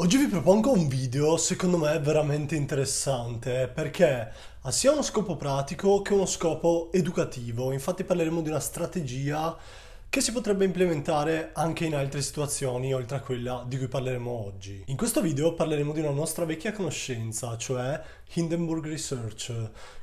Oggi vi propongo un video secondo me veramente interessante perché ha sia uno scopo pratico che uno scopo educativo. Infatti parleremo di una strategia che si potrebbe implementare anche in altre situazioni oltre a quella di cui parleremo oggi. In questo video parleremo di una nostra vecchia conoscenza, cioè Hindenburg Research.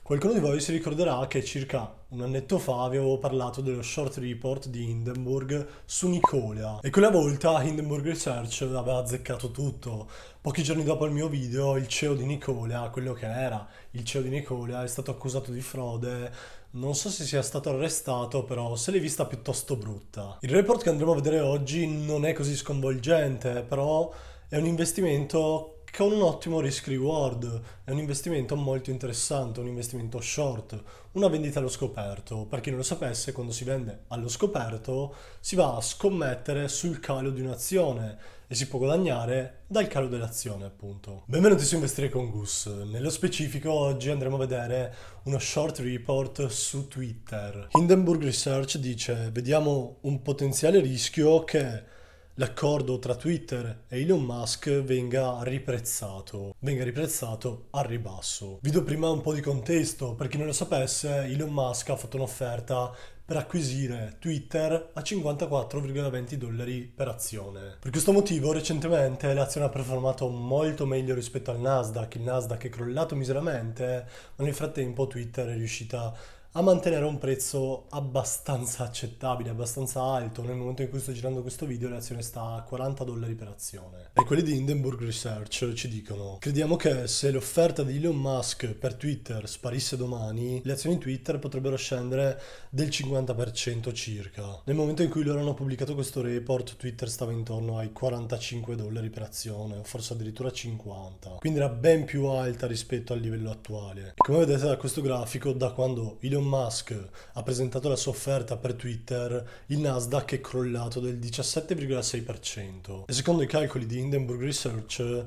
Qualcuno di voi si ricorderà che circa un annetto fa avevo parlato dello short report di Hindenburg su Nicola e quella volta Hindenburg Research aveva azzeccato tutto. Pochi giorni dopo il mio video il CEO di Nicola, quello che era il CEO di Nicola, è stato accusato di frode non so se sia stato arrestato, però se l'hai vista piuttosto brutta. Il report che andremo a vedere oggi non è così sconvolgente, però è un investimento con un ottimo risk reward, è un investimento molto interessante, un investimento short, una vendita allo scoperto. Per chi non lo sapesse, quando si vende allo scoperto si va a scommettere sul calo di un'azione e si può guadagnare dal calo dell'azione, appunto. Benvenuti su Investire con Gus. Nello specifico oggi andremo a vedere uno short report su Twitter. Hindenburg Research dice: "Vediamo un potenziale rischio che l'accordo tra Twitter e Elon Musk venga riprezzato, venga riprezzato al ribasso. Vi do prima un po' di contesto, per chi non lo sapesse, Elon Musk ha fatto un'offerta per acquisire Twitter a 54,20 dollari per azione. Per questo motivo recentemente l'azione ha performato molto meglio rispetto al Nasdaq, il Nasdaq è crollato miseramente, ma nel frattempo Twitter è riuscita a a mantenere un prezzo abbastanza accettabile, abbastanza alto. Nel momento in cui sto girando questo video l'azione sta a 40 dollari per azione. E quelli di Hindenburg Research ci dicono, crediamo che se l'offerta di Elon Musk per Twitter sparisse domani, le azioni Twitter potrebbero scendere del 50% circa. Nel momento in cui loro hanno pubblicato questo report, Twitter stava intorno ai 45 dollari per azione, o forse addirittura 50. Quindi era ben più alta rispetto al livello attuale. E come vedete da questo grafico, da quando Elon Elon Musk ha presentato la sua offerta per Twitter, il Nasdaq è crollato del 17,6% e secondo i calcoli di Hindenburg Research,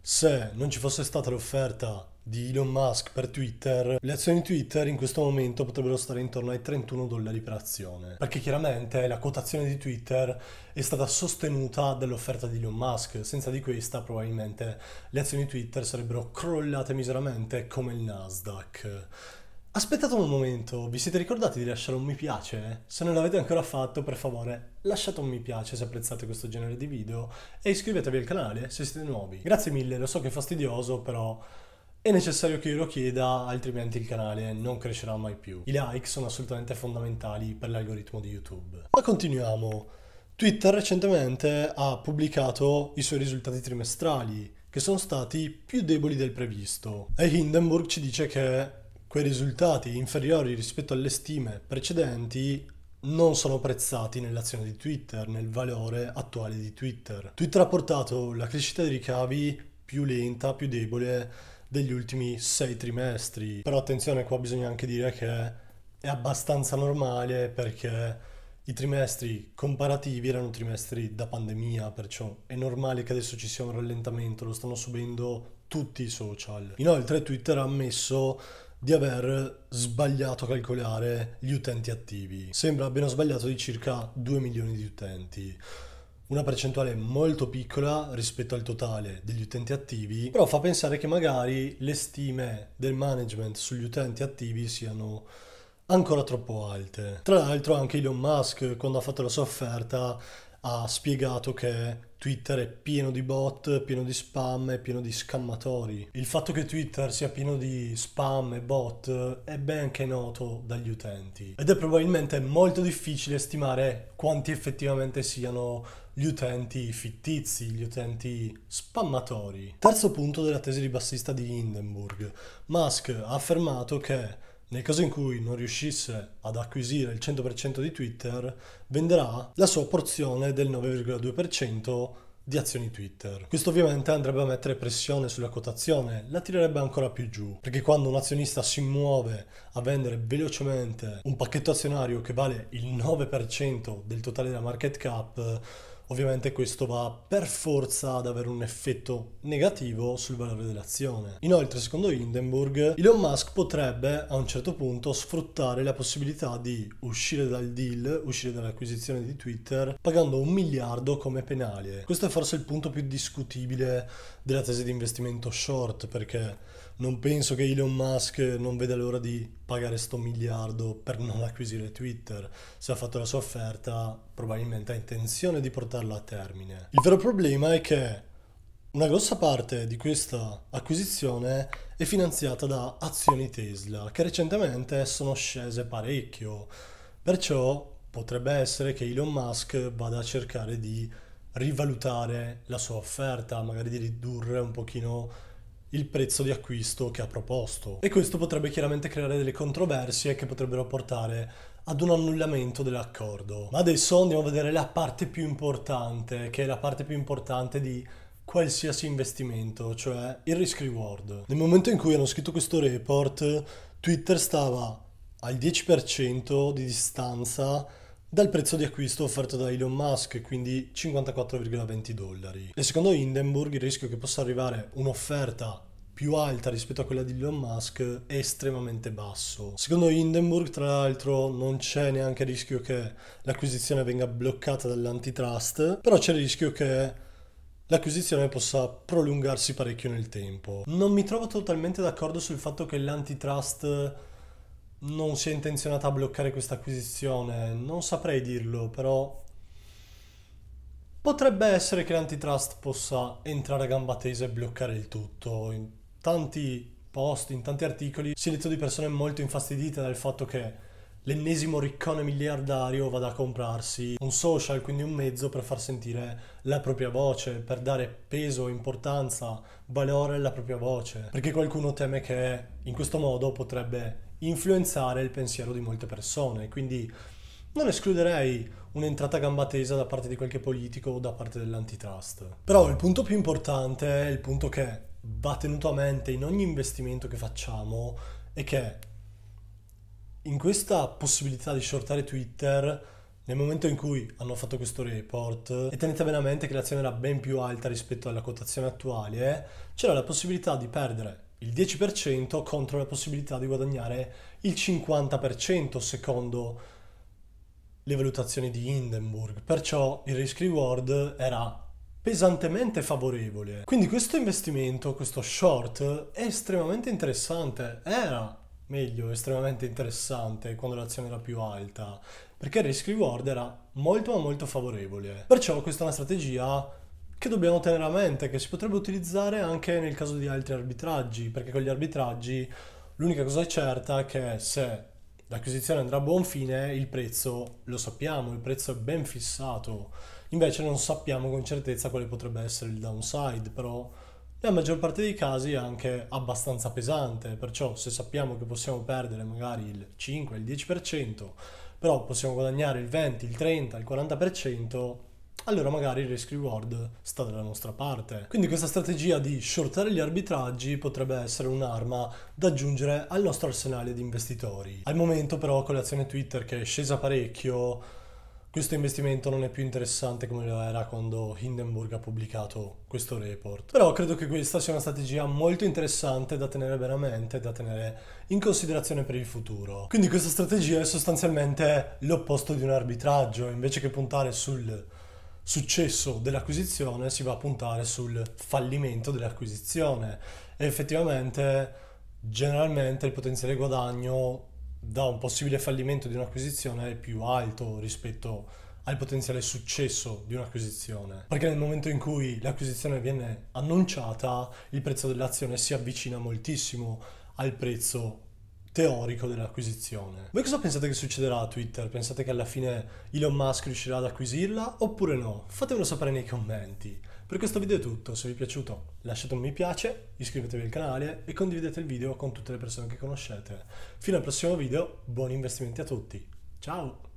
se non ci fosse stata l'offerta di Elon Musk per Twitter, le azioni Twitter in questo momento potrebbero stare intorno ai 31 dollari per azione, perché chiaramente la quotazione di Twitter è stata sostenuta dall'offerta di Elon Musk, senza di questa probabilmente le azioni Twitter sarebbero crollate miseramente come il Nasdaq. Aspettate un momento, vi siete ricordati di lasciare un mi piace? Se non l'avete ancora fatto, per favore, lasciate un mi piace se apprezzate questo genere di video e iscrivetevi al canale se siete nuovi. Grazie mille, lo so che è fastidioso, però è necessario che io lo chieda, altrimenti il canale non crescerà mai più. I like sono assolutamente fondamentali per l'algoritmo di YouTube. Ma continuiamo. Twitter recentemente ha pubblicato i suoi risultati trimestrali, che sono stati più deboli del previsto. E Hindenburg ci dice che quei risultati inferiori rispetto alle stime precedenti non sono prezzati nell'azione di Twitter, nel valore attuale di Twitter. Twitter ha portato la crescita dei ricavi più lenta, più debole degli ultimi sei trimestri. Però attenzione, qua bisogna anche dire che è abbastanza normale perché i trimestri comparativi erano trimestri da pandemia, perciò è normale che adesso ci sia un rallentamento, lo stanno subendo tutti i social. Inoltre Twitter ha ammesso di aver sbagliato a calcolare gli utenti attivi. Sembra abbiano sbagliato di circa 2 milioni di utenti. Una percentuale molto piccola rispetto al totale degli utenti attivi, però fa pensare che magari le stime del management sugli utenti attivi siano ancora troppo alte. Tra l'altro anche Elon Musk, quando ha fatto la sua offerta, ha spiegato che Twitter è pieno di bot, pieno di spam e pieno di scammatori. Il fatto che Twitter sia pieno di spam e bot è ben che noto dagli utenti ed è probabilmente molto difficile stimare quanti effettivamente siano gli utenti fittizi, gli utenti spammatori. Terzo punto della tesi di bassista di Hindenburg. Musk ha affermato che nel caso in cui non riuscisse ad acquisire il 100% di Twitter, venderà la sua porzione del 9,2% di azioni Twitter. Questo ovviamente andrebbe a mettere pressione sulla quotazione, la tirerebbe ancora più giù, perché quando un azionista si muove a vendere velocemente un pacchetto azionario che vale il 9% del totale della market cap, Ovviamente questo va per forza ad avere un effetto negativo sul valore dell'azione. Inoltre, secondo Hindenburg, Elon Musk potrebbe a un certo punto sfruttare la possibilità di uscire dal deal, uscire dall'acquisizione di Twitter, pagando un miliardo come penale. Questo è forse il punto più discutibile della tesi di investimento short, perché non penso che Elon Musk non veda l'ora di pagare sto miliardo per non acquisire Twitter. Se ha fatto la sua offerta, probabilmente ha intenzione di portarlo a termine. Il vero problema è che una grossa parte di questa acquisizione è finanziata da azioni Tesla, che recentemente sono scese parecchio, perciò potrebbe essere che Elon Musk vada a cercare di rivalutare la sua offerta, magari di ridurre un pochino il prezzo di acquisto che ha proposto. E questo potrebbe chiaramente creare delle controversie che potrebbero portare ad un annullamento dell'accordo. Ma adesso andiamo a vedere la parte più importante, che è la parte più importante di qualsiasi investimento, cioè il risk reward. Nel momento in cui hanno scritto questo report, Twitter stava al 10% di distanza dal prezzo di acquisto offerto da Elon Musk, quindi 54,20 dollari. E secondo Hindenburg il rischio che possa arrivare un'offerta più alta rispetto a quella di Elon Musk è estremamente basso. Secondo Hindenburg, tra l'altro, non c'è neanche il rischio che l'acquisizione venga bloccata dall'antitrust, però c'è il rischio che l'acquisizione possa prolungarsi parecchio nel tempo. Non mi trovo totalmente d'accordo sul fatto che l'antitrust non sia intenzionata a bloccare questa acquisizione, non saprei dirlo, però potrebbe essere che l'antitrust possa entrare a gamba tesa e bloccare il tutto. In tanti post, in tanti articoli, si è letto di persone molto infastidite dal fatto che l'ennesimo riccone miliardario vada a comprarsi un social, quindi un mezzo per far sentire la propria voce, per dare peso, importanza, valore alla propria voce, perché qualcuno teme che in questo modo potrebbe influenzare il pensiero di molte persone. Quindi non escluderei un'entrata a gamba tesa da parte di qualche politico o da parte dell'antitrust. Però il punto più importante è il punto che va tenuto a mente in ogni investimento che facciamo è che in questa possibilità di shortare Twitter nel momento in cui hanno fatto questo report, e tenete bene a mente che l'azione era ben più alta rispetto alla quotazione attuale, c'era la possibilità di perdere il 10% contro la possibilità di guadagnare il 50% secondo le valutazioni di Hindenburg. Perciò il risk reward era pesantemente favorevole. Quindi questo investimento, questo short, è estremamente interessante. Era meglio, estremamente interessante quando l'azione era più alta, perché il risk reward era molto ma molto favorevole. Perciò questa è una strategia che dobbiamo tenere a mente, che si potrebbe utilizzare anche nel caso di altri arbitraggi, perché con gli arbitraggi l'unica cosa è certa è che se l'acquisizione andrà a buon fine, il prezzo lo sappiamo, il prezzo è ben fissato, invece non sappiamo con certezza quale potrebbe essere il downside, però nella maggior parte dei casi è anche abbastanza pesante, perciò se sappiamo che possiamo perdere magari il 5, il 10%, però possiamo guadagnare il 20, il 30, il 40%, allora magari il risk reward sta dalla nostra parte. Quindi questa strategia di shortare gli arbitraggi potrebbe essere un'arma da aggiungere al nostro arsenale di investitori. Al momento però con l'azione Twitter che è scesa parecchio, questo investimento non è più interessante come lo era quando Hindenburg ha pubblicato questo report. Però credo che questa sia una strategia molto interessante da tenere veramente, da tenere in considerazione per il futuro. Quindi questa strategia è sostanzialmente l'opposto di un arbitraggio, invece che puntare sul successo dell'acquisizione si va a puntare sul fallimento dell'acquisizione e effettivamente generalmente il potenziale guadagno da un possibile fallimento di un'acquisizione è più alto rispetto al potenziale successo di un'acquisizione. Perché nel momento in cui l'acquisizione viene annunciata, il prezzo dell'azione si avvicina moltissimo al prezzo teorico dell'acquisizione. Voi cosa pensate che succederà a Twitter? Pensate che alla fine Elon Musk riuscirà ad acquisirla oppure no? Fatemelo sapere nei commenti. Per questo video è tutto, se vi è piaciuto lasciate un mi piace, iscrivetevi al canale e condividete il video con tutte le persone che conoscete. Fino al prossimo video, buoni investimenti a tutti. Ciao!